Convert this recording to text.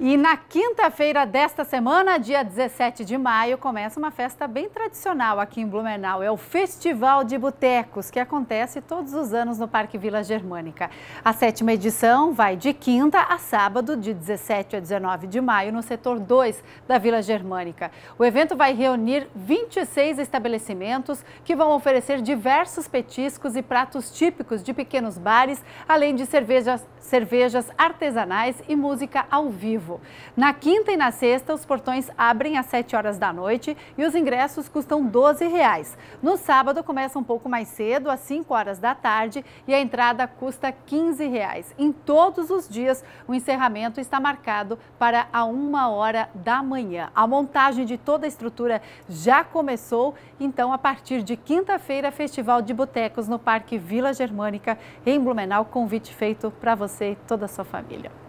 E na quinta-feira desta semana, dia 17 de maio, começa uma festa bem tradicional aqui em Blumenau. É o Festival de Botecos, que acontece todos os anos no Parque Vila Germânica. A sétima edição vai de quinta a sábado, de 17 a 19 de maio, no setor 2 da Vila Germânica. O evento vai reunir 26 estabelecimentos que vão oferecer diversos petiscos e pratos típicos de pequenos bares, além de cervejas, cervejas artesanais e música ao vivo vivo. Na quinta e na sexta, os portões abrem às 7 horas da noite e os ingressos custam R$ 12. Reais. No sábado, começa um pouco mais cedo, às 5 horas da tarde, e a entrada custa R$ 15. Reais. Em todos os dias, o encerramento está marcado para a 1 hora da manhã. A montagem de toda a estrutura já começou, então, a partir de quinta-feira, Festival de Botecos no Parque Vila Germânica, em Blumenau. Convite feito para você e toda a sua família.